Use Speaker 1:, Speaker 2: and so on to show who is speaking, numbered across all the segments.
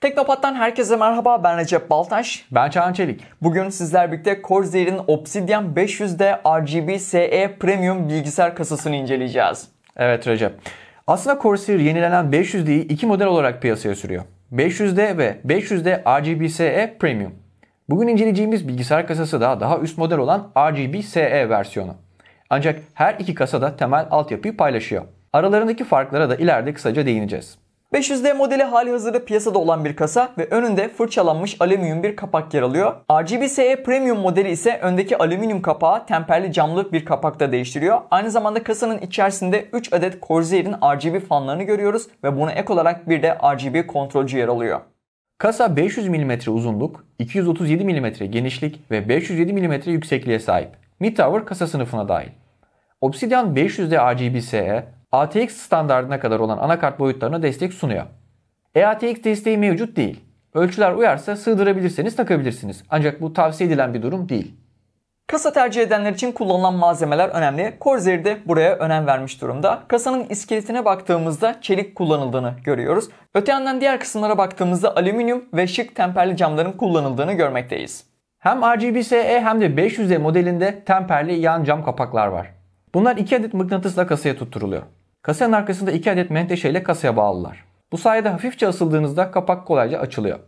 Speaker 1: Teknopat'tan herkese merhaba ben Recep Baltaş. Ben Çağan Çelik. Bugün sizler birlikte Corsair'in Obsidian 500D RGB SE Premium bilgisayar kasasını inceleyeceğiz. Evet Recep. Aslında Corsair yenilenen 500D'yi iki model olarak piyasaya sürüyor.
Speaker 2: 500D ve 500D RGB SE Premium. Bugün inceleyeceğimiz bilgisayar kasası da daha üst model olan RGB SE versiyonu. Ancak her iki kasa da temel altyapıyı
Speaker 1: paylaşıyor. Aralarındaki farklara da ileride kısaca değineceğiz. 500D modeli hali hazırda piyasada olan bir kasa ve önünde fırçalanmış alüminyum bir kapak yer alıyor. RGB SE Premium modeli ise öndeki alüminyum kapağı temperli camlı bir kapakta değiştiriyor. Aynı zamanda kasanın içerisinde 3 adet Corsair'in RGB fanlarını görüyoruz ve buna ek olarak bir de RGB kontrolcü yer alıyor. Kasa 500 mm uzunluk, 237 mm genişlik ve 507 mm
Speaker 2: yüksekliğe sahip. Mid Tower kasa sınıfına dahil. Obsidian 500D RGB SE ATX standartına kadar olan anakart boyutlarına destek sunuyor. EATX desteği
Speaker 1: mevcut değil. Ölçüler uyarsa sığdırabilirseniz takabilirsiniz. Ancak bu tavsiye edilen bir durum değil. Kasa tercih edenler için kullanılan malzemeler önemli. Corsair de buraya önem vermiş durumda. Kasanın iskeletine baktığımızda çelik kullanıldığını görüyoruz. Öte yandan diğer kısımlara baktığımızda alüminyum ve şık temperli camların kullanıldığını görmekteyiz. Hem RGBSE hem de
Speaker 2: 500D e modelinde temperli yan cam kapaklar var. Bunlar 2 adet mıknatısla kasaya tutturuluyor. Kasanın arkasında iki adet menteşe ile kasaya bağlılar. Bu sayede hafifçe asıldığınızda kapak
Speaker 1: kolayca açılıyor.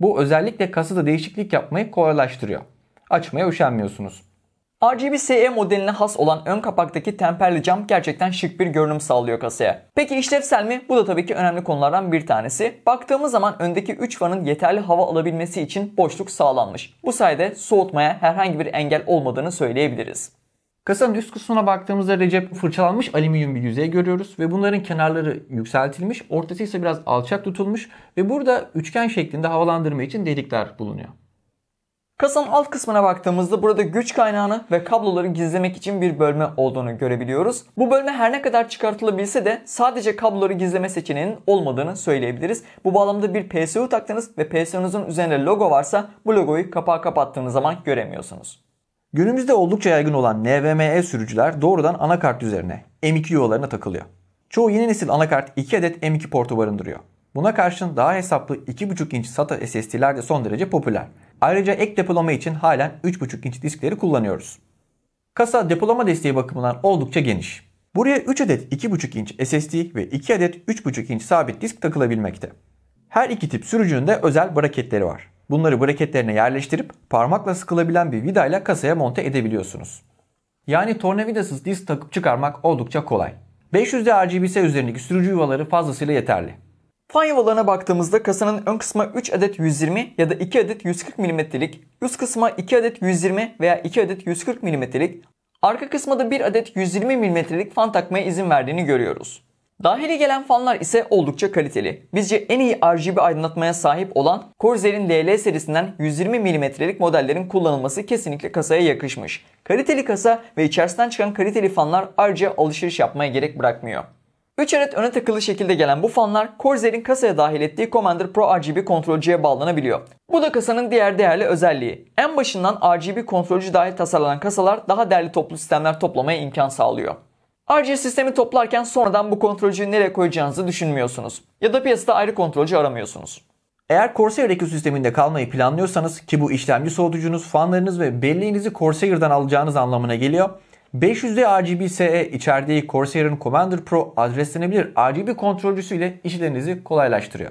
Speaker 1: Bu özellikle kasada değişiklik yapmayı kolaylaştırıyor. Açmaya üşenmiyorsunuz. RGB SE modeline has olan ön kapaktaki temperli cam gerçekten şık bir görünüm sağlıyor kasaya. Peki işlevsel mi? Bu da tabii ki önemli konulardan bir tanesi. Baktığımız zaman öndeki 3 fanın yeterli hava alabilmesi için boşluk sağlanmış. Bu sayede soğutmaya herhangi bir engel olmadığını söyleyebiliriz.
Speaker 2: Kasanın üst kısmına baktığımızda Recep fırçalanmış alüminyum bir yüzey görüyoruz ve bunların kenarları yükseltilmiş, ortası ise biraz alçak tutulmuş ve burada
Speaker 1: üçgen şeklinde havalandırma için delikler bulunuyor. Kasanın alt kısmına baktığımızda burada güç kaynağını ve kabloları gizlemek için bir bölme olduğunu görebiliyoruz. Bu bölme her ne kadar çıkartılabilse de sadece kabloları gizleme seçeneğinin olmadığını söyleyebiliriz. Bu bağlamda bir PSU taktınız ve PSU'nuzun üzerinde logo varsa bu logoyu kapağı kapattığınız zaman göremiyorsunuz.
Speaker 2: Günümüzde oldukça yaygın olan NVMe sürücüler doğrudan anakart üzerine M2 yuvalarına takılıyor. Çoğu yeni nesil anakart 2 adet M2 portu barındırıyor. Buna karşın daha hesaplı 2.5 inç SATA SSD'ler de son derece popüler. Ayrıca ek depolama için halen 3.5 inç diskleri kullanıyoruz. Kasa depolama desteği bakımından oldukça geniş. Buraya 3 adet 2.5 inç SSD ve 2 adet 3.5 inç sabit disk takılabilmekte. Her iki tip sürücünün de özel braketleri var. Bunları breketlerine yerleştirip parmakla sıkılabilen bir vidayla kasaya monte edebiliyorsunuz. Yani tornavidasız disk takıp çıkarmak oldukça kolay. 500D RGB'se üzerindeki sürücü yuvaları fazlasıyla yeterli. Fan
Speaker 1: yuvalarına baktığımızda kasanın ön kısma 3 adet 120 ya da 2 adet 140 mm'lik, üst kısma 2 adet 120 veya 2 adet 140 mm'lik, arka kısmada 1 adet 120 mm'lik fan takmaya izin verdiğini görüyoruz. Dahili gelen fanlar ise oldukça kaliteli. Bizce en iyi RGB aydınlatmaya sahip olan Corsair'in LL serisinden 120 mm'lik modellerin kullanılması kesinlikle kasaya yakışmış. Kaliteli kasa ve içerisinden çıkan kaliteli fanlar ayrıca alışveriş yapmaya gerek bırakmıyor. 3 adet öne takılı şekilde gelen bu fanlar Corsair'in kasaya dahil ettiği Commander Pro RGB kontrolcüye bağlanabiliyor. Bu da kasanın diğer değerli özelliği. En başından RGB kontrolcü dahil tasarlanan kasalar daha değerli toplu sistemler toplamaya imkan sağlıyor. Ayrıca sistemi toplarken sonradan bu kontrolcüyü nereye koyacağınızı düşünmüyorsunuz. Ya da piyasada ayrı kontrolcü aramıyorsunuz.
Speaker 2: Eğer Corsair ekosisteminde kalmayı planlıyorsanız ki bu işlemci soğutucunuz, fanlarınız ve belleğinizi Corsair'dan alacağınız anlamına geliyor. 500D RGB SE içerdiği Corsair'ın Commander Pro adreslenebilir RGB kontrolcüsü ile işlerinizi kolaylaştırıyor.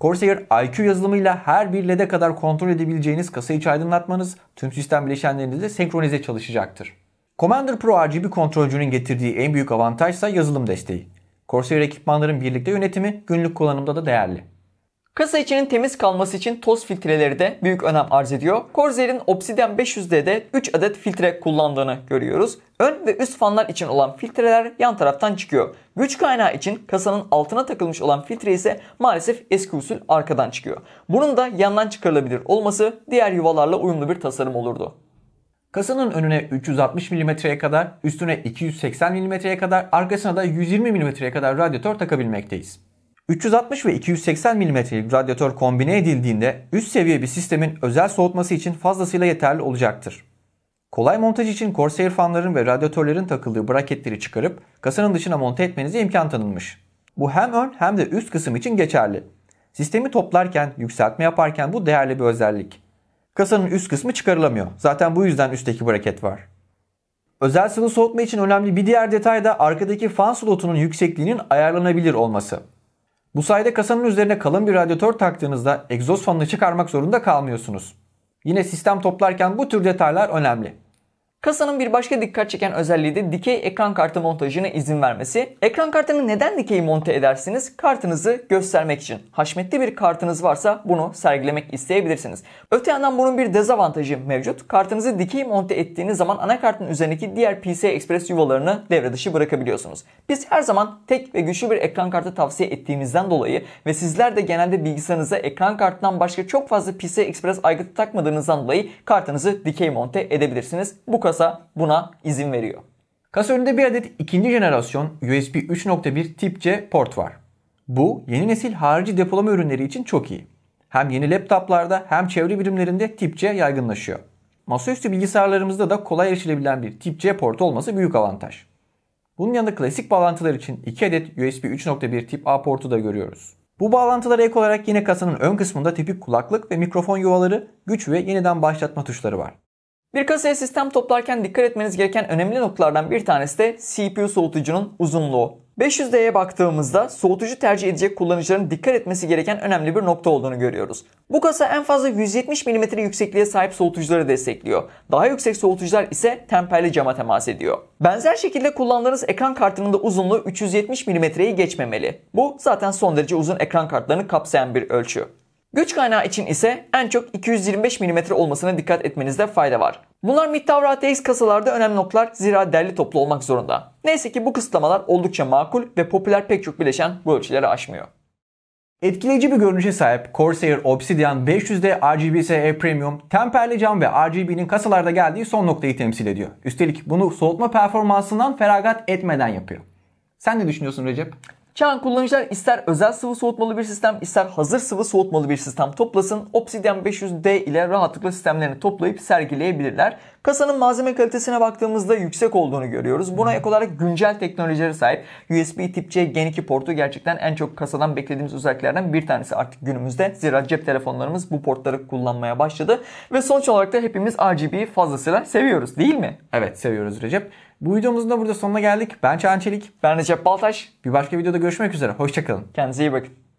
Speaker 2: Corsair IQ yazılımıyla her bir LED'e kadar kontrol edebileceğiniz kasa aydınlatmanız tüm sistem bileşenlerinizle senkronize çalışacaktır. Commander Pro RGB kontrolcünün getirdiği en büyük avantaj ise yazılım desteği. Corsair ekipmanların birlikte yönetimi günlük kullanımda da değerli.
Speaker 1: Kasa içinin temiz kalması için toz filtreleri de büyük önem arz ediyor. Corsair'in Obsidian 500'de de 3 adet filtre kullandığını görüyoruz. Ön ve üst fanlar için olan filtreler yan taraftan çıkıyor. Güç kaynağı için kasanın altına takılmış olan filtre ise maalesef eski usul arkadan çıkıyor. Bunun da yandan çıkarılabilir olması diğer yuvalarla uyumlu bir tasarım olurdu.
Speaker 2: Kasanın önüne 360 mm'ye kadar, üstüne 280 mm'ye kadar, arkasına da 120 mm'ye kadar radyatör takabilmekteyiz. 360 ve 280 mm'lik radyatör kombine edildiğinde üst seviye bir sistemin özel soğutması için fazlasıyla yeterli olacaktır. Kolay montaj için Corsair fanların ve radyatörlerin takıldığı braketleri çıkarıp kasanın dışına monte etmenize imkan tanınmış. Bu hem ön hem de üst kısım için geçerli. Sistemi toplarken, yükseltme yaparken bu değerli bir özellik. Kasanın üst kısmı çıkarılamıyor. Zaten bu yüzden üstteki braket var. Özel sıvı soğutma için önemli bir diğer detay da arkadaki fan slotunun yüksekliğinin ayarlanabilir olması. Bu sayede kasanın üzerine kalın bir radyatör taktığınızda
Speaker 1: egzoz fanını çıkarmak zorunda kalmıyorsunuz. Yine sistem toplarken bu tür detaylar önemli. Kasanın bir başka dikkat çeken özelliği de dikey ekran kartı montajına izin vermesi. Ekran kartını neden dikey monte edersiniz? Kartınızı göstermek için. Haşmetli bir kartınız varsa bunu sergilemek isteyebilirsiniz. Öte yandan bunun bir dezavantajı mevcut. Kartınızı dikey monte ettiğiniz zaman anakartın üzerindeki diğer PCI Express yuvalarını devre dışı bırakabiliyorsunuz. Biz her zaman tek ve güçlü bir ekran kartı tavsiye ettiğimizden dolayı ve sizler de genelde bilgisayarınıza ekran kartından başka çok fazla PCI Express aygıtı takmadığınızdan dolayı kartınızı dikey monte edebilirsiniz. Bu kadar kasa buna izin veriyor. Kasa önünde bir adet ikinci jenerasyon USB
Speaker 2: 3.1 tip C port var. Bu yeni nesil harici depolama ürünleri için çok iyi. Hem yeni laptoplarda hem çevre birimlerinde tip C yaygınlaşıyor. Masaüstü bilgisayarlarımızda da kolay erişilebilen bir tip C portu olması büyük avantaj. Bunun yanında klasik bağlantılar için 2 adet USB 3.1 tip A portu da görüyoruz. Bu bağlantılara ek olarak yine kasanın ön kısmında tipik kulaklık ve mikrofon yuvaları, güç ve yeniden başlatma tuşları var.
Speaker 1: Bir kasaya sistem toplarken dikkat etmeniz gereken önemli noktalardan bir tanesi de CPU soğutucunun uzunluğu. 500D'ye baktığımızda soğutucu tercih edecek kullanıcıların dikkat etmesi gereken önemli bir nokta olduğunu görüyoruz. Bu kasa en fazla 170 mm yüksekliğe sahip soğutucuları destekliyor. Daha yüksek soğutucular ise temperli cama temas ediyor. Benzer şekilde kullandığınız ekran kartının da uzunluğu 370 mm'yi geçmemeli. Bu zaten son derece uzun ekran kartlarını kapsayan bir ölçü. Güç kaynağı için ise en çok 225 mm olmasına dikkat etmenizde fayda var. Bunlar miktar ATX kasalarda önemli noktalar zira derli toplu olmak zorunda. Neyse ki bu kısıtlamalar oldukça makul ve popüler pek çok bileşen bu ölçüleri aşmıyor. Etkileyici bir görünüşe sahip Corsair
Speaker 2: Obsidian 500 500'de RGB SE Premium, temperli cam ve RGB'nin kasalarda geldiği son noktayı temsil ediyor. Üstelik bunu soğutma performansından feragat etmeden yapıyor. Sen ne
Speaker 1: düşünüyorsun Recep? Çağın kullanıcılar ister özel sıvı soğutmalı bir sistem ister hazır sıvı soğutmalı bir sistem toplasın. Obsidian 500D ile rahatlıkla sistemlerini toplayıp sergileyebilirler. Kasanın malzeme kalitesine baktığımızda yüksek olduğunu görüyoruz. Buna ek olarak güncel teknolojilere sahip USB tip C Gen 2 portu gerçekten en çok kasadan beklediğimiz özelliklerden bir tanesi artık günümüzde. Zira cep telefonlarımız bu portları kullanmaya başladı ve sonuç olarak da hepimiz RGB fazlasıyla seviyoruz değil mi? Evet seviyoruz Recep. Bu videomuzun da burada sonuna geldik. Ben Çağan Çelik. Ben Recep Baltaş. Bir başka videoda görüşmek üzere. Hoşçakalın. Kendinize iyi bakın.